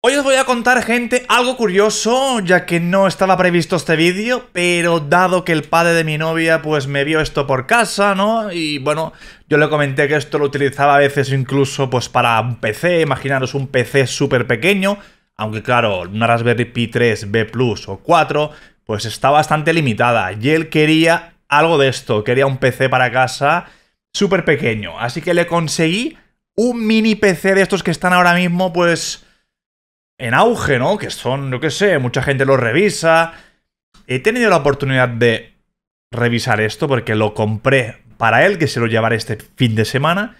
Hoy os voy a contar, gente, algo curioso, ya que no estaba previsto este vídeo, pero dado que el padre de mi novia, pues me vio esto por casa, ¿no? Y bueno, yo le comenté que esto lo utilizaba a veces incluso pues para un PC, imaginaros un PC súper pequeño, aunque claro, una Raspberry Pi 3 B Plus o 4, pues está bastante limitada, y él quería algo de esto, quería un PC para casa súper pequeño, así que le conseguí un mini PC de estos que están ahora mismo, pues en auge, ¿no? Que son, yo qué sé, mucha gente lo revisa. He tenido la oportunidad de revisar esto porque lo compré para él, que se lo llevaré este fin de semana.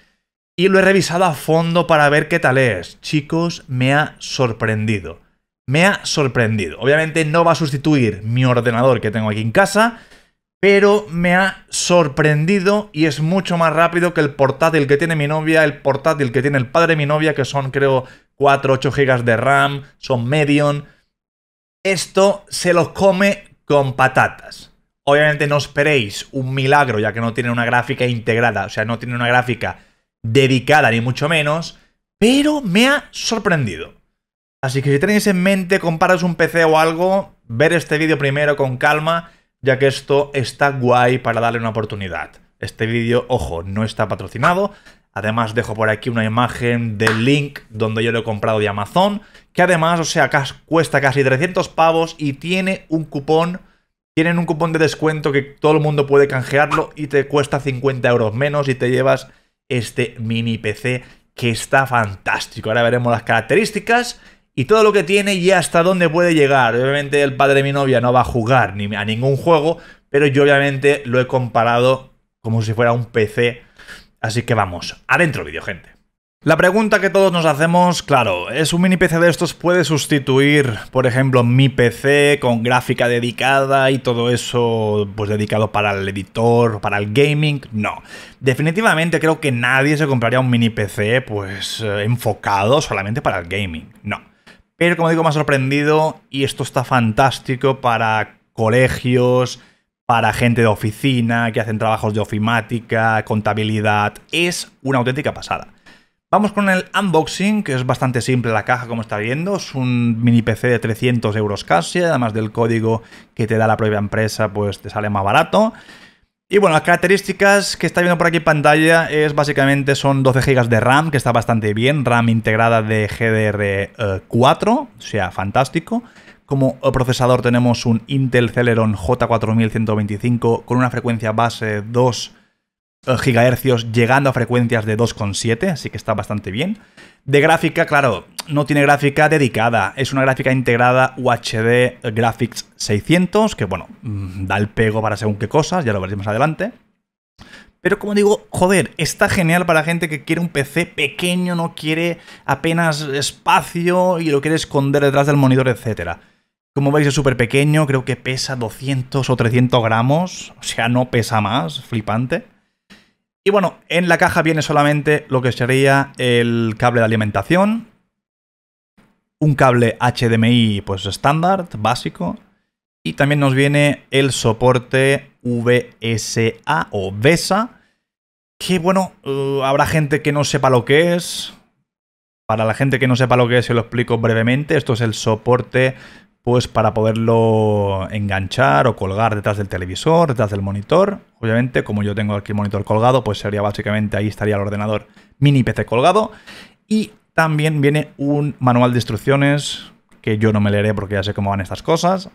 Y lo he revisado a fondo para ver qué tal es. Chicos, me ha sorprendido. Me ha sorprendido. Obviamente no va a sustituir mi ordenador que tengo aquí en casa, pero me ha sorprendido y es mucho más rápido que el portátil que tiene mi novia, el portátil que tiene el padre de mi novia, que son creo 4, 8 GB de RAM, son medium. Esto se los come con patatas. Obviamente no esperéis un milagro ya que no tiene una gráfica integrada, o sea, no tiene una gráfica dedicada ni mucho menos, pero me ha sorprendido. Así que si tenéis en mente, comparos un PC o algo, ver este vídeo primero con calma, ya que esto está guay para darle una oportunidad. Este vídeo, ojo, no está patrocinado, Además dejo por aquí una imagen del link donde yo lo he comprado de Amazon, que además, o sea, cuesta casi 300 pavos y tiene un cupón, tienen un cupón de descuento que todo el mundo puede canjearlo y te cuesta 50 euros menos y te llevas este mini PC que está fantástico. Ahora veremos las características y todo lo que tiene y hasta dónde puede llegar. Obviamente el padre de mi novia no va a jugar ni a ningún juego, pero yo obviamente lo he comparado como si fuera un PC Así que vamos, adentro vídeo, gente. La pregunta que todos nos hacemos, claro, ¿es un mini PC de estos puede sustituir, por ejemplo, mi PC con gráfica dedicada y todo eso pues dedicado para el editor, para el gaming? No. Definitivamente creo que nadie se compraría un mini PC pues eh, enfocado solamente para el gaming. No. Pero como digo, me ha sorprendido y esto está fantástico para colegios, para gente de oficina, que hacen trabajos de ofimática, contabilidad. Es una auténtica pasada. Vamos con el unboxing, que es bastante simple la caja, como está viendo. Es un mini PC de 300 euros casi, además del código que te da la propia empresa, pues te sale más barato. Y bueno, las características que está viendo por aquí en pantalla es básicamente son 12 GB de RAM, que está bastante bien, RAM integrada de GDR4, eh, o sea, fantástico. Como procesador tenemos un Intel Celeron J4125 con una frecuencia base 2 eh, GHz llegando a frecuencias de 2,7, así que está bastante bien. De gráfica, claro, no tiene gráfica dedicada, es una gráfica integrada UHD Graphics 600, que bueno, mm, da el pego para según qué cosas, ya lo veremos adelante. Pero como digo, joder, está genial para gente que quiere un PC pequeño, no quiere apenas espacio y lo quiere esconder detrás del monitor, etc. Como veis es súper pequeño, creo que pesa 200 o 300 gramos, o sea, no pesa más, flipante. Y bueno, en la caja viene solamente lo que sería el cable de alimentación, un cable HDMI pues estándar, básico, y también nos viene el soporte VSA o VESA, que bueno, eh, habrá gente que no sepa lo que es. Para la gente que no sepa lo que es, se lo explico brevemente. Esto es el soporte pues para poderlo enganchar o colgar detrás del televisor, detrás del monitor. Obviamente, como yo tengo aquí el monitor colgado, pues sería básicamente ahí estaría el ordenador mini PC colgado. Y también viene un manual de instrucciones que yo no me leeré porque ya sé cómo van estas cosas.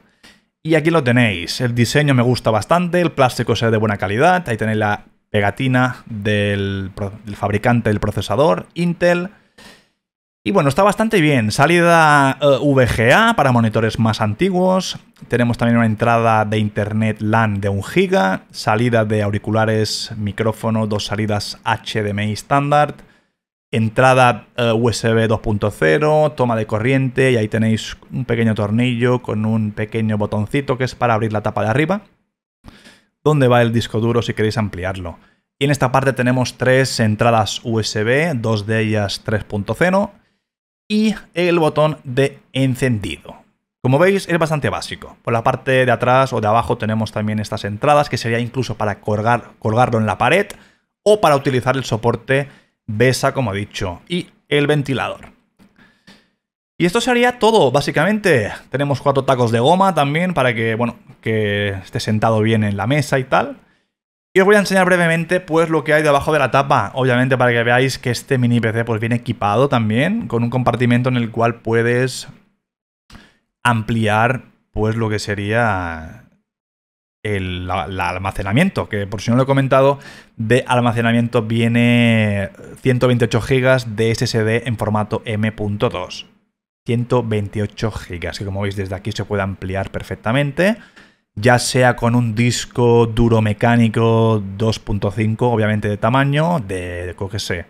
Y aquí lo tenéis. El diseño me gusta bastante, el plástico es de buena calidad. Ahí tenéis la pegatina del, del fabricante del procesador, Intel. Y bueno, está bastante bien. Salida eh, VGA para monitores más antiguos. Tenemos también una entrada de internet LAN de 1 giga Salida de auriculares, micrófono, dos salidas HDMI estándar. Entrada eh, USB 2.0, toma de corriente y ahí tenéis un pequeño tornillo con un pequeño botoncito que es para abrir la tapa de arriba. Donde va el disco duro si queréis ampliarlo. Y en esta parte tenemos tres entradas USB, dos de ellas 3.0 y el botón de encendido. Como veis es bastante básico. Por la parte de atrás o de abajo tenemos también estas entradas que sería incluso para colgar, colgarlo en la pared o para utilizar el soporte BESA como he dicho y el ventilador. Y esto sería todo, básicamente. Tenemos cuatro tacos de goma también para que, bueno, que esté sentado bien en la mesa y tal. Y os voy a enseñar brevemente pues lo que hay debajo de la tapa, obviamente para que veáis que este mini PC pues viene equipado también con un compartimento en el cual puedes ampliar pues lo que sería el, almacenamiento, que por si no lo he comentado, de almacenamiento viene 128 GB de SSD en formato M.2. 128 GB, que como veis desde aquí se puede ampliar perfectamente ya sea con un disco duro mecánico 2.5, obviamente de tamaño, de, que sé,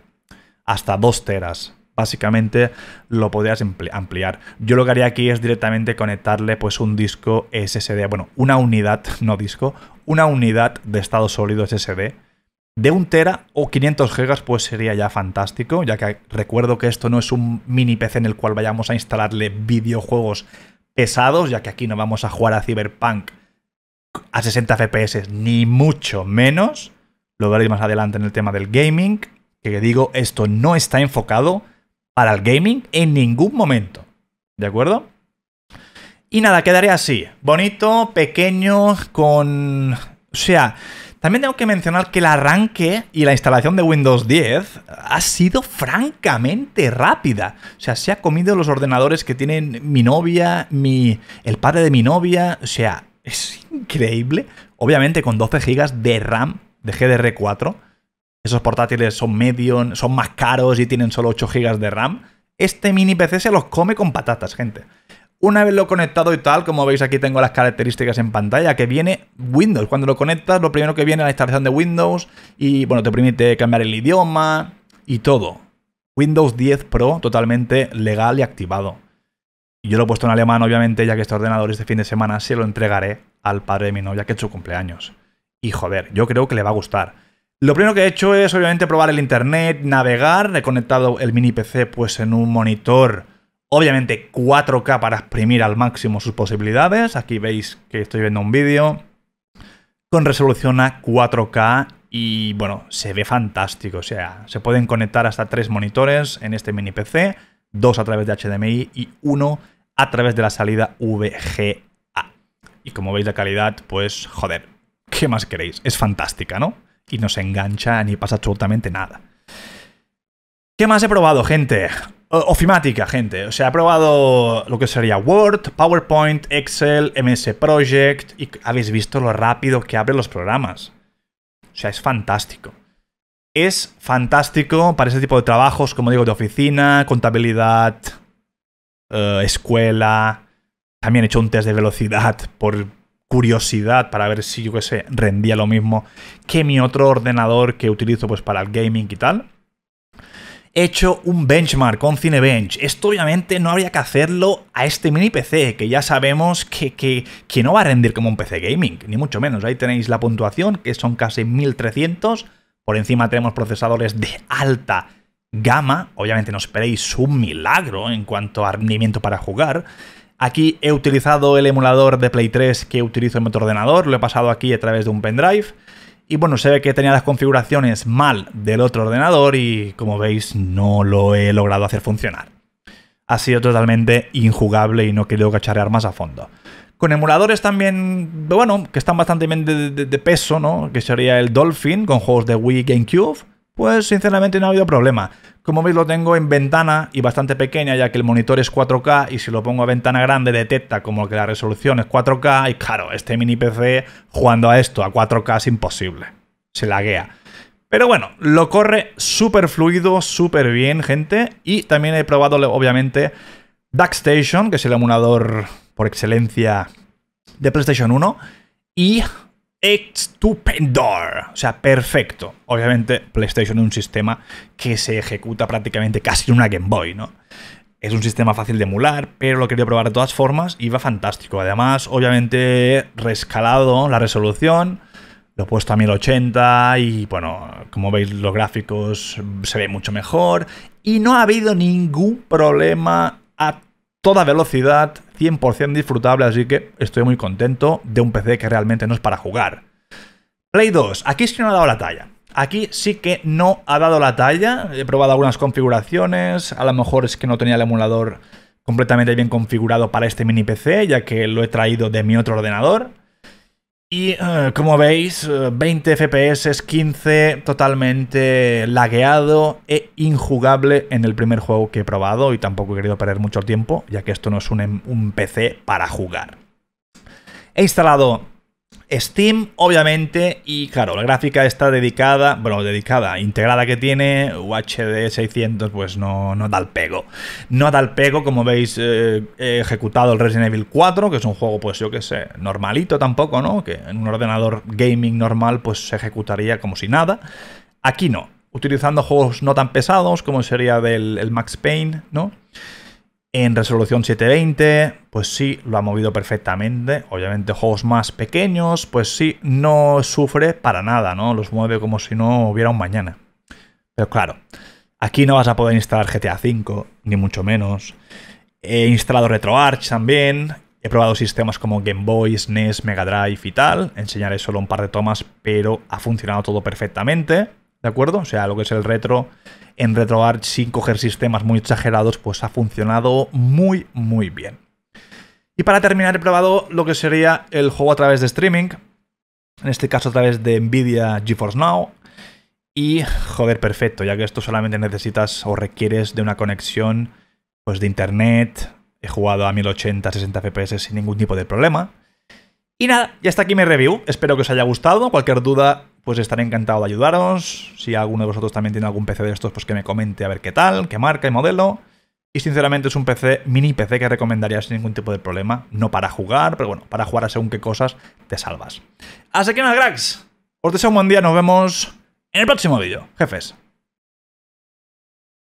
hasta 2 teras. Básicamente lo podrías ampliar. Yo lo que haría aquí es directamente conectarle pues un disco SSD, bueno, una unidad, no disco, una unidad de estado sólido SSD de un tera o 500 GB, pues sería ya fantástico, ya que recuerdo que esto no es un mini PC en el cual vayamos a instalarle videojuegos pesados, ya que aquí no vamos a jugar a Cyberpunk a 60 FPS, ni mucho menos. Lo veréis más adelante en el tema del gaming. Que digo, esto no está enfocado para el gaming en ningún momento. ¿De acuerdo? Y nada, quedaré así. Bonito, pequeño, con... O sea, también tengo que mencionar que el arranque y la instalación de Windows 10 ha sido francamente rápida. O sea, se ha comido los ordenadores que tienen mi novia, mi... el padre de mi novia. O sea, es increíble. Obviamente con 12 GB de RAM de GDR4. Esos portátiles son medio, son más caros y tienen solo 8 GB de RAM. Este mini PC se los come con patatas, gente. Una vez lo conectado y tal, como veis aquí tengo las características en pantalla, que viene Windows. Cuando lo conectas, lo primero que viene es la instalación de Windows y, bueno, te permite cambiar el idioma y todo. Windows 10 Pro totalmente legal y activado yo lo he puesto en alemán, obviamente, ya que este ordenador este fin de semana se lo entregaré al padre de mi novia, que es su cumpleaños. Y joder, yo creo que le va a gustar. Lo primero que he hecho es, obviamente, probar el internet, navegar. He conectado el mini PC pues, en un monitor, obviamente 4K para exprimir al máximo sus posibilidades. Aquí veis que estoy viendo un vídeo con resolución a 4K y, bueno, se ve fantástico. O sea, se pueden conectar hasta tres monitores en este mini PC dos a través de HDMI y uno a través de la salida VGA. Y como veis la calidad, pues joder, ¿qué más queréis? Es fantástica, ¿no? Y no se engancha ni pasa absolutamente nada. ¿Qué más he probado, gente? Ofimática, gente. O sea, he probado lo que sería Word, PowerPoint, Excel, MS Project y habéis visto lo rápido que abre los programas. O sea, es fantástico es fantástico para ese tipo de trabajos, como digo, de oficina, contabilidad, eh, escuela. También he hecho un test de velocidad por curiosidad para ver si, yo qué sé, rendía lo mismo que mi otro ordenador que utilizo pues para el gaming y tal. He hecho un benchmark con Cinebench. Esto obviamente no habría que hacerlo a este mini PC, que ya sabemos que, que, que no va a rendir como un PC gaming, ni mucho menos. Ahí tenéis la puntuación, que son casi 1300 por encima tenemos procesadores de alta gama. Obviamente no esperéis un milagro en cuanto a rendimiento para jugar. Aquí he utilizado el emulador de Play 3 que utilizo en otro ordenador. Lo he pasado aquí a través de un pendrive. Y bueno, se ve que tenía las configuraciones mal del otro ordenador y como veis no lo he logrado hacer funcionar. Ha sido totalmente injugable y no quiero cacharrear más a fondo. Con emuladores también, bueno, que están bastante bien de, peso, ¿no? Que sería el Dolphin con juegos de Wii GameCube. Pues sinceramente no ha habido problema. Como veis lo tengo en ventana y bastante pequeña ya que el monitor es 4K y si lo pongo a ventana grande detecta como que la resolución es 4K y claro, este mini PC jugando a esto a 4K es imposible. Se laguea. Pero bueno, lo corre súper fluido, súper bien gente y también he probado obviamente DuckStation, que es el emulador por excelencia de PlayStation 1 y estupendo, o sea, perfecto. Obviamente PlayStation es un sistema que se ejecuta prácticamente casi en una Game Boy, ¿no? Es un sistema fácil de emular, pero lo quería probar de todas formas y va fantástico. Además, obviamente, rescalado la resolución, lo he puesto a 1080 y bueno, como veis los gráficos se ve mucho mejor y no ha habido ningún problema a toda velocidad 100% disfrutable, así que estoy muy contento de un PC que realmente no es para jugar. Play 2, aquí sí no ha dado la talla. Aquí sí que no ha dado la talla. He probado algunas configuraciones, a lo mejor es que no tenía el emulador completamente bien configurado para este mini PC, ya que lo he traído de mi otro ordenador. Y eh, como veis, 20 FPS, es 15, totalmente lagueado e injugable en el primer juego que he probado y tampoco he querido perder mucho tiempo, ya que esto no es un em, PC para jugar. He instalado Steam, obviamente, y claro, la gráfica está dedicada, bueno, dedicada, integrada que tiene, UHD 600, pues no, no da el pego. No da el pego, como veis, eh, ejecutado el Resident Evil 4, que es un juego, pues yo que sé, normalito tampoco, ¿no? Que en un ordenador gaming normal, pues se ejecutaría como si nada. Aquí no, utilizando juegos no tan pesados, como sería del el Max Payne, ¿no? En resolución 720, pues sí, lo ha movido perfectamente. Obviamente juegos más pequeños, pues sí, no sufre para nada, ¿no? Los mueve como si no hubiera un mañana. Pero claro, aquí no vas a poder instalar GTA V, ni mucho menos. He instalado RetroArch también. He probado sistemas como Game Boy, SNES, e Mega Drive y tal. Enseñaré solo un par de tomas, pero ha funcionado todo perfectamente. ¿De acuerdo? O sea, lo que es el retro en RetroArch sin coger sistemas muy exagerados, pues ha funcionado muy, muy bien. Y para terminar he probado lo que sería el juego a través de streaming, en este caso a través de Nvidia GeForce Now. Y, joder, perfecto, ya que esto solamente necesitas o requieres de una conexión pues, de internet. He jugado a 1080, 60 FPS sin ningún tipo de problema. Y nada, ya está aquí mi review. Espero que os haya gustado. Cualquier duda, pues estaré encantado de ayudaros. Si alguno de vosotros también tiene algún PC de estos, pues que me comente a ver qué tal, qué marca y modelo. Y sinceramente es un PC, mini PC que recomendaría sin ningún tipo de problema. No para jugar, pero bueno, para jugar a según qué cosas te salvas. Así que nada, cracks. Os deseo un buen día, nos vemos en el próximo vídeo. Jefes.